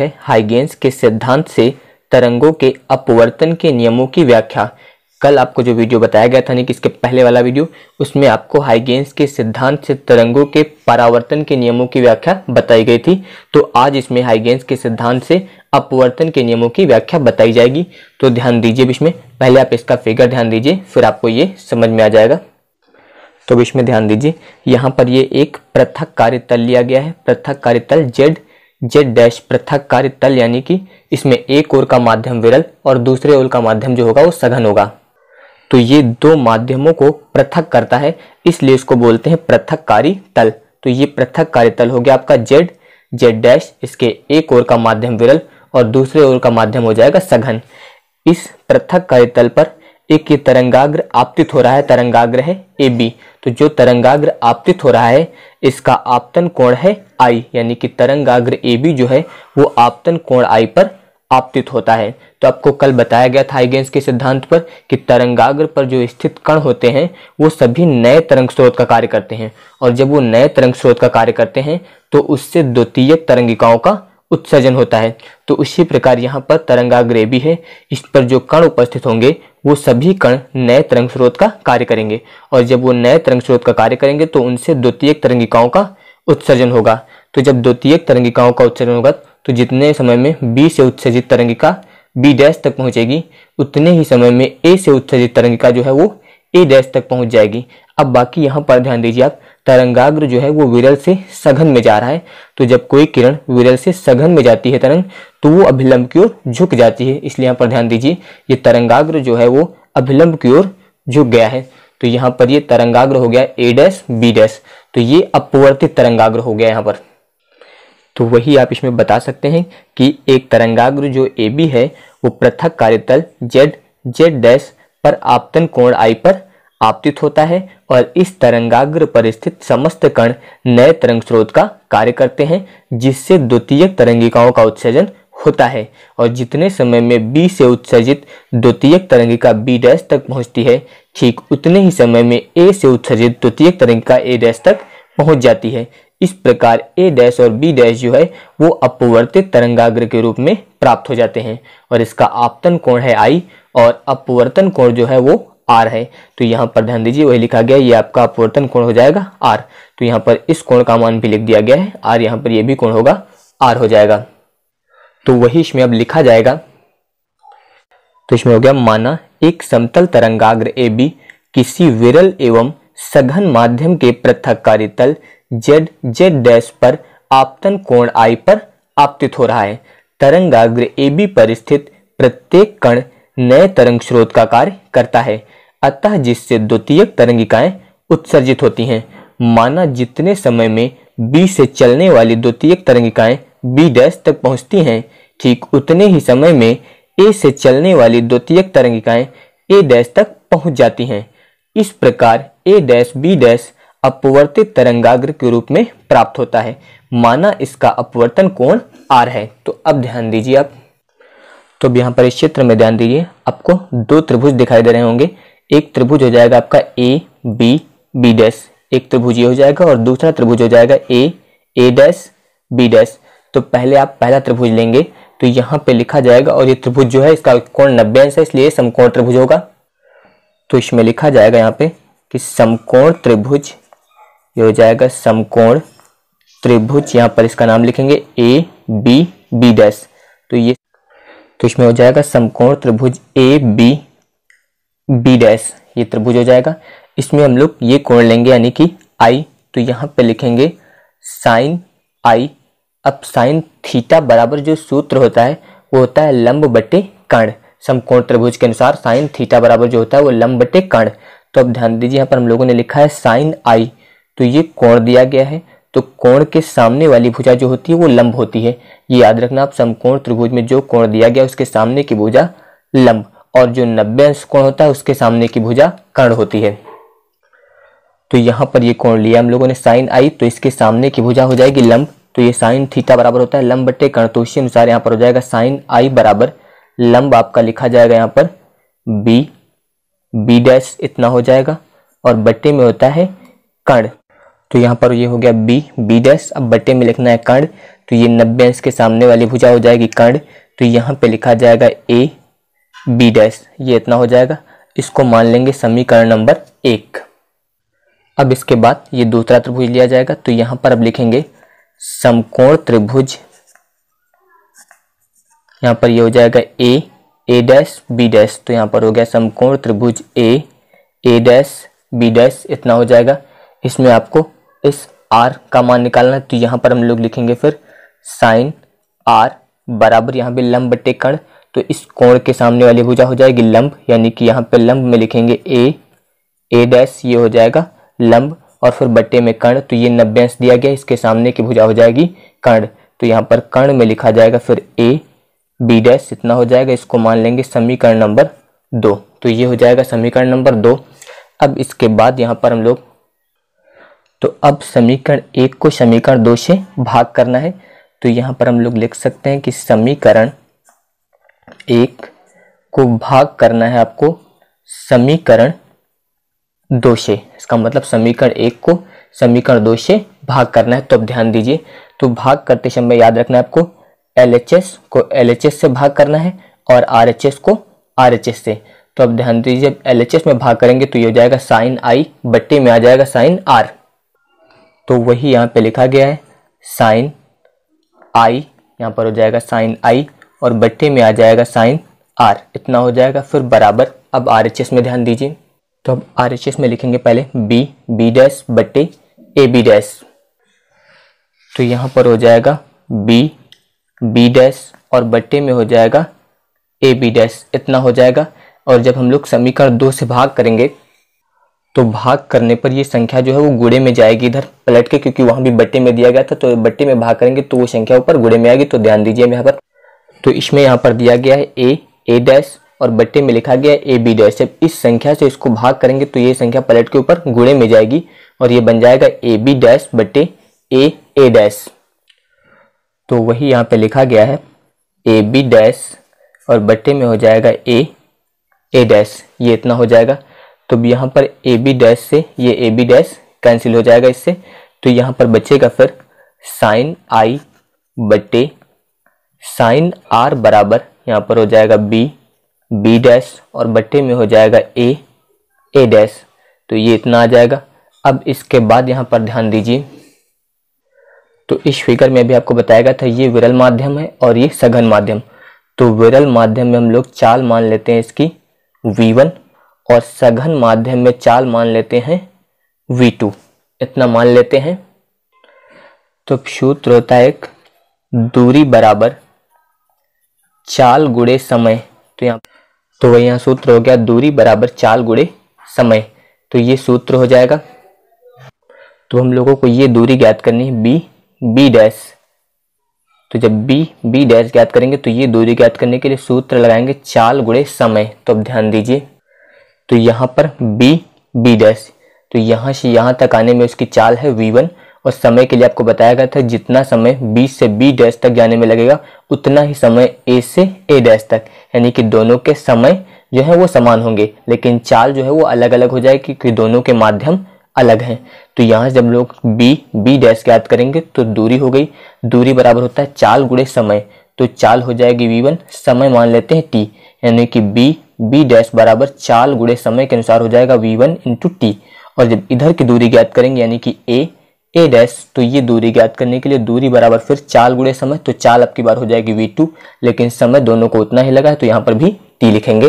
है हाइगेंस के सिद्धांत से तरंगों के अपवर्तन के नियमों की व्याख्या कल आपको जो वीडियो बताया गया था नहीं कि इसके पहले वाला वीडियो उसमें आपको हाइगेंस के सिद्धांत से तरंगों के परावर्तन के नियमों की व्याख्या बताई गई थी तो आज इसमें हाइगेंस के सिद्धांत से अपवर्तन के नियमों की व्याख्या बताई जाएगी तो ध्यान दीजिए इसमें पहले आप इसका फिगर ध्यान दीजिए फिर आपको ये समझ में आ जाएगा तो इसमें ध्यान दीजिए यहाँ पर ये एक पृथक कार्यतल लिया गया है पृथक कार्यतल जेड जेड डैश पृथक कार्य तल यानी कि इसमें एक ओर का माध्यम विरल और दूसरे ओर का माध्यम जो होगा वो सघन होगा तो ये दो माध्यमों को पृथक करता है इसलिए इसको बोलते हैं पृथक कार्य तल तो ये पृथक कार्य तल हो गया आपका जेड जेड डैश इसके एक ओर का माध्यम विरल और दूसरे ओर का माध्यम हो जाएगा सघन इस पृथक कार्य तल पर एक ये तरंगाग्र आपतित हो रहा है तरंगाग्र है ए बी तो जो तरंगाग्र आपतित हो रहा है इसका आपतन कोण है आई यानी कि तरंगाग्र ए बी जो है वो आपतन कोण आई पर आपतित होता है तो आपको कल बताया गया था आइगेंस के सिद्धांत पर कि तरंगाग्र पर जो स्थित कण होते हैं वो सभी नए तरंग स्रोत का कार्य करते हैं और जब वो नए तरंग स्रोत का कार्य करते हैं तो उससे द्वितीय तरंगिकाओं का उत्सर्जन होता है तो उसी प्रकार यहाँ पर तरंगाग्र ए भी है इस पर जो कण उपस्थित होंगे वो सभी कण नए तरंग स्रोत का कार्य करेंगे और जब वो नए तरंग स्रोत का कार्य करेंगे तो उनसे द्वितीय तरंगिकाओं का उत्सर्जन होगा तो जब द्वितीय तरंगिकाओं का उत्सर्जन होगा तो जितने समय में बी से उत्सर्जित तरंगिका बी डैश तक पहुंचेगी उतने ही समय में ए से उत्सर्जित तरंगिका जो है वो ए डैश तक पहुंच जाएगी अब बाकी यहाँ पर ध्यान दीजिए आप तरंगाग्र जो है वो विरल से सघन में जा रहा है तो जब कोई किरण विरल से सघन में जाती है तरंग तो वो अभिलंब की ओर झुक जाती है इसलिए यहाँ पर ध्यान दीजिए ये तरंगाग्र जो है वो अभिलंब की ओर झुक गया है तो यहां पर ये तरंगाग्र हो गया ए डैश बी डैश तो ये अपवर्तित तरंगाग्र हो गया यहां पर तो वही आप इसमें बता सकते हैं कि एक तरंगाग्र जो ए बी है वो पृथक कार्यतल जेड जेड डैश पर आपतन कोण आई पर आपतित होता है और इस तरंगाग्र पर स्थित समस्त कण नए तरंग स्रोत का कार्य करते हैं जिससे द्वितीय तरंगिकाओं का उत्सर्जन होता है और जितने समय में बी से उत्सर्जित द्वितीयक तरंग का बी डैश तक पहुंचती है ठीक उतने ही समय में ए से उत्सर्जित द्वितीयक तरंग का ए डैश तक पहुंच जाती है इस प्रकार ए डैश और बी डैश जो है वो अपवर्तित तरंगाग्र के रूप में प्राप्त हो जाते हैं और इसका आपतन कोण है आई और अपवर्तन कोण जो है वो आर है तो यहाँ पर ध्यान दीजिए वही लिखा गया ये आपका अपवर्तन कोण हो जाएगा आर तो यहाँ पर इस कोण का मान भी लिख दिया गया है आर यहाँ पर ये भी कोण होगा आर हो जाएगा तो वही इसमें अब लिखा जाएगा तो इसमें हो गया माना एक समतल तरंगाग्र ए बी किसी विरल एवं सघन माध्यम के कार्य तल जेड जेड डैश पर आपतन कोण आई पर आपतित हो रहा है तरंगाग्र ए बी पर स्थित प्रत्येक कण नए तरंग स्रोत का कार्य करता है अतः जिससे द्वितीय तरंगिकाएं उत्सर्जित होती हैं माना जितने समय में बी से चलने वाली द्वितीय तरंगिकाएं बी डैश तक पहुंचती हैं ठीक उतने ही समय में ए से चलने वाली द्वितीयक तरंगिकाएं ए डैश तक पहुंच जाती हैं इस प्रकार ए डैश बी डैश अपवर्तित तरंगाग्र के रूप में प्राप्त होता है माना इसका अपवर्तन कोण आर है तो अब ध्यान दीजिए आप तो अब यहाँ पर इस चित्र में ध्यान दीजिए आपको दो त्रिभुज दिखाई दे रहे होंगे एक त्रिभुज हो जाएगा आपका ए बी बी डैश एक त्रिभुज ये हो जाएगा और दूसरा त्रिभुज हो जाएगा A A dash B dash तो पहले आप पहला त्रिभुज लेंगे तो यहाँ पे लिखा जाएगा और ये त्रिभुज जो है इसका कोण नब्बे अंश है इसलिए समकोण त्रिभुज होगा तो इसमें लिखा जाएगा यहाँ पे कि समकोण त्रिभुज ये हो जाएगा समकोण त्रिभुज यहाँ पर इसका नाम लिखेंगे ए बी बी डैश तो ये तो इसमें हो जाएगा समकोण त्रिभुज ए बी बी डैश ये त्रिभुज हो जाएगा इसमें हम लोग ये कोण लेंगे यानी कि आई तो यहाँ पे लिखेंगे साइन आई अब साइन थीटा बराबर जो सूत्र होता है वो होता है लंब बटे कर्ण समकोण त्रिभुज के अनुसार साइन थीटा बराबर जो होता है वो लंब बटे कर्ण तो अब ध्यान दीजिए यहाँ पर हम लोगों ने लिखा है साइन आई तो ये कोण दिया गया है तो कोण के सामने वाली भुजा जो होती है वो लंब होती है ये याद रखना आप समकोण त्रिभुज में जो कोण दिया गया उसके सामने की भुजा लंब और जो नब्बे अंश कोण होता है उसके सामने की भुजा कर्ण होती है तो यहाँ पर ये कोण लिया हम लोगों ने साइन आई तो इसके सामने की भुजा हो जाएगी लंब तो ये साइन थीटा बराबर होता है लंब बटे कर्ण तो उसी अनुसार यहाँ पर हो जाएगा साइन आई बराबर लंब आपका लिखा जाएगा यहाँ पर बी बी डैश इतना हो जाएगा और बट्टे में होता है कर्ण तो यहाँ पर ये हो गया बी बी डैश अब बट्टे में लिखना है कर्ण तो ये नब्बे अंश के सामने वाली भुजा हो जाएगी कर्ण तो यहाँ पे लिखा जाएगा ए बी डैश ये इतना हो जाएगा इसको मान लेंगे समीकरण नंबर एक अब इसके बाद ये दूसरा त्रिभुज लिया जाएगा तो यहाँ पर अब लिखेंगे समकोण त्रिभुज यहाँ पर ये हो जाएगा A A dash B dash तो यहाँ पर हो गया समकोण त्रिभुज A A dash B dash इतना हो जाएगा इसमें आपको इस आर का मान निकालना है तो यहाँ पर हम लोग लिखेंगे फिर साइन आर बराबर यहाँ पे लंब बटे कण तो इस कोण के सामने वाली भुजा हो जाएगी लंब यानी कि यहाँ पे लंब में लिखेंगे ए ए डैश ये हो जाएगा लंब और फिर बट्टे में कर्ण तो ये नब्बे अंश दिया गया इसके सामने की भुजा हो जाएगी कर्ण तो यहाँ पर कर्ण में लिखा जाएगा फिर ए बी डैश इतना हो जाएगा इसको मान लेंगे समीकरण नंबर दो तो ये हो जाएगा समीकरण नंबर दो अब इसके बाद यहाँ पर हम लोग तो अब समीकरण एक को समीकरण दो से भाग करना है तो यहाँ पर हम लोग लिख सकते हैं कि समीकरण एक को भाग करना है आपको समीकरण दो से इसका मतलब समीकरण एक को समीकरण दो से भाग करना है तो अब ध्यान दीजिए तो भाग करते समय याद रखना है आपको एल को एल से भाग करना है और आर को आर से तो अब ध्यान दीजिए जब एल में भाग करेंगे तो ये हो जाएगा साइन आई बट्टे में आ जाएगा साइन आर तो वही यहाँ पे लिखा गया है साइन आई यहाँ पर हो जाएगा साइन आई और बट्टे में आ जाएगा साइन आर इतना हो जाएगा फिर बराबर अब आर में ध्यान दीजिए तो अब आर एच एस में लिखेंगे पहले बी बी डैश बट्टे ए बी डैश तो यहाँ पर हो जाएगा बी बी डैश और बट्टे में हो जाएगा ए बी डैश इतना हो जाएगा और जब हम लोग समीकरण दो से भाग करेंगे तो भाग करने पर ये संख्या जो है वो गुड़े में जाएगी इधर पलट के क्योंकि वहाँ भी बट्टे में दिया गया था तो बट्टे में भाग करेंगे तो वो संख्या ऊपर गुड़े में आएगी तो ध्यान दीजिए यहाँ पर तो इसमें यहाँ पर दिया गया है ए ए डैश और बट्टे में लिखा गया ए बी डैश जब इस संख्या से इसको भाग करेंगे तो ये संख्या पलट के ऊपर गुणे में जाएगी और ये बन जाएगा ए बी डैश बट्टे ए ए डैश तो वही यहाँ पे लिखा गया है ए बी डैश और बट्टे में हो जाएगा ए ए डैश ये इतना हो जाएगा तो यहाँ पर ए बी डैश से ये ए बी डैश कैंसिल हो जाएगा इससे तो यहाँ पर बचेगा फिर साइन आई बट्टे साइन आर बराबर यहाँ पर हो जाएगा बी बी डैश और बट्टे में हो जाएगा ए ए डैश तो ये इतना आ जाएगा अब इसके बाद यहाँ पर ध्यान दीजिए तो इस फिगर में भी आपको बताया गया था ये विरल माध्यम है और ये सघन माध्यम तो विरल माध्यम में हम लोग चाल मान लेते हैं इसकी V1 और सघन माध्यम में चाल मान लेते हैं V2 इतना मान लेते हैं तो सूत्र होता है एक दूरी बराबर चाल गुड़े समय तो यहाँ तो वह यहाँ सूत्र हो गया दूरी बराबर चाल गुड़े समय तो ये सूत्र हो जाएगा तो हम लोगों को ये दूरी ज्ञात करनी है बी बी डैश तो जब बी बी डैश ज्ञात करेंगे तो ये दूरी ज्ञात करने के लिए सूत्र लगाएंगे चाल गुड़े समय तो अब ध्यान दीजिए तो यहाँ पर बी बी डैश तो यहाँ से यहाँ तक आने में उसकी चाल है वी वन और समय के लिए आपको बताया गया था जितना समय बी से बी डैश तक जाने में लगेगा उतना ही समय ए से ए डैश तक यानी कि दोनों के समय जो है वो समान होंगे लेकिन चाल जो है वो अलग अलग हो जाएगी क्योंकि दोनों के माध्यम अलग हैं तो यहाँ जब लोग बी बी डैश याद करेंगे तो दूरी हो गई दूरी बराबर होता है चाल गुड़े समय तो चाल हो जाएगी वी वन समय मान लेते हैं टी यानी कि बी बी डैश बराबर चाल गुड़े समय के अनुसार हो जाएगा वी वन इंटू टी और जब इधर की दूरी ज्ञात करेंगे यानी कि ए ए डैश तो ये दूरी ज्ञात करने के लिए दूरी बराबर फिर चाल गुड़े समय तो चाल आपकी बार हो जाएगी वी टू लेकिन समय दोनों को उतना ही लगा है तो यहाँ पर भी टी लिखेंगे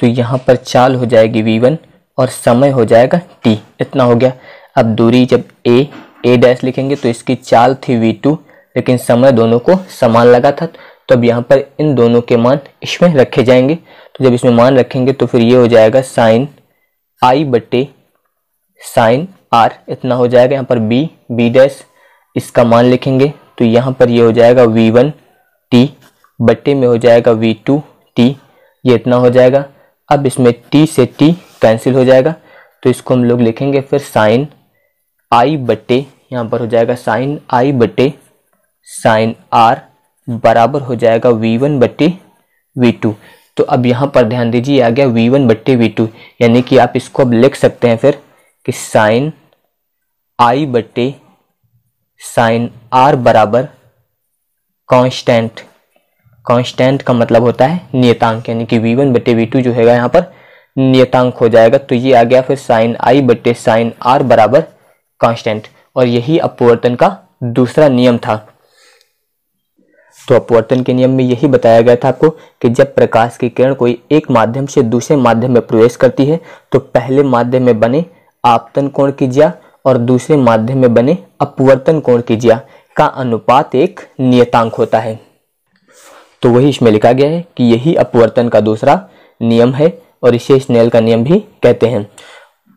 तो यहाँ पर चाल हो जाएगी वी वन और समय हो जाएगा टी इतना हो गया अब दूरी जब ए ए डैश लिखेंगे तो इसकी चाल थी वी टू लेकिन समय दोनों को समान लगा था तो अब यहाँ पर इन दोनों के मान इसमें रखे जाएंगे तो जब इसमें मान रखेंगे तो फिर ये हो जाएगा साइन आई बटे साइन आर इतना हो जाएगा यहाँ पर बी बी डैश इसका मान लिखेंगे तो यहाँ पर ये यह हो जाएगा वी वन टी बट्टे में हो जाएगा वी टू टी ये इतना हो जाएगा अब इसमें टी से टी कैंसिल हो जाएगा तो इसको हम लोग लिखेंगे फिर साइन आई बट्टे यहाँ पर हो जाएगा साइन आई बट्टे साइन आर बराबर हो जाएगा वी वन बट्टे वी टू तो अब यहाँ पर ध्यान दीजिए आ गया वी वन बट्टे वी टू यानी कि आप इसको अब लिख सकते हैं फिर कि साइन आई बटे साइन आर बराबर कांस्टेंट कांस्टेंट का मतलब होता है नियतांक यानी कि वी वन बटे वी टू जो है यहाँ पर नियतांक हो जाएगा तो ये आ गया फिर साइन आई बटे साइन आर बराबर कांस्टेंट और यही अपवर्तन का दूसरा नियम था तो अपवर्तन के नियम में यही बताया गया था आपको कि जब प्रकाश की किरण कोई एक माध्यम से दूसरे माध्यम में प्रवेश करती है तो पहले माध्यम में बने आपतन कोण की ज्या और दूसरे माध्यम में बने अपवर्तन कोण की ज्या का अनुपात एक नियतांक होता है तो वही इसमें लिखा गया है कि यही अपवर्तन का दूसरा नियम है और इसे स्नेल का नियम भी कहते हैं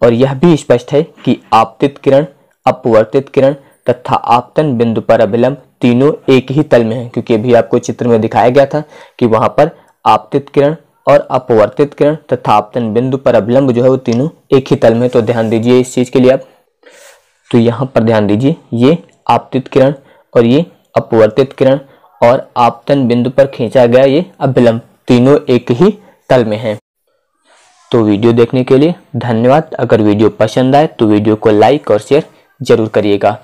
और यह भी स्पष्ट है कि आपतित किरण अपवर्तित किरण तथा आपतन बिंदु पर अभिलंब तीनों एक ही तल में है क्योंकि अभी आपको चित्र में दिखाया गया था कि वहां पर आपतित किरण और अपवर्तित किरण तथा आपतन बिंदु पर अभिलंब जो है वो तीनों एक ही तल में तो ध्यान दीजिए इस चीज़ के लिए आप तो यहाँ पर ध्यान दीजिए ये आपतित किरण और ये अपवर्तित किरण और आपतन बिंदु पर खींचा गया ये अभिलंब तीनों एक ही तल में है तो वीडियो देखने के लिए धन्यवाद अगर वीडियो पसंद आए तो वीडियो को लाइक और शेयर जरूर करिएगा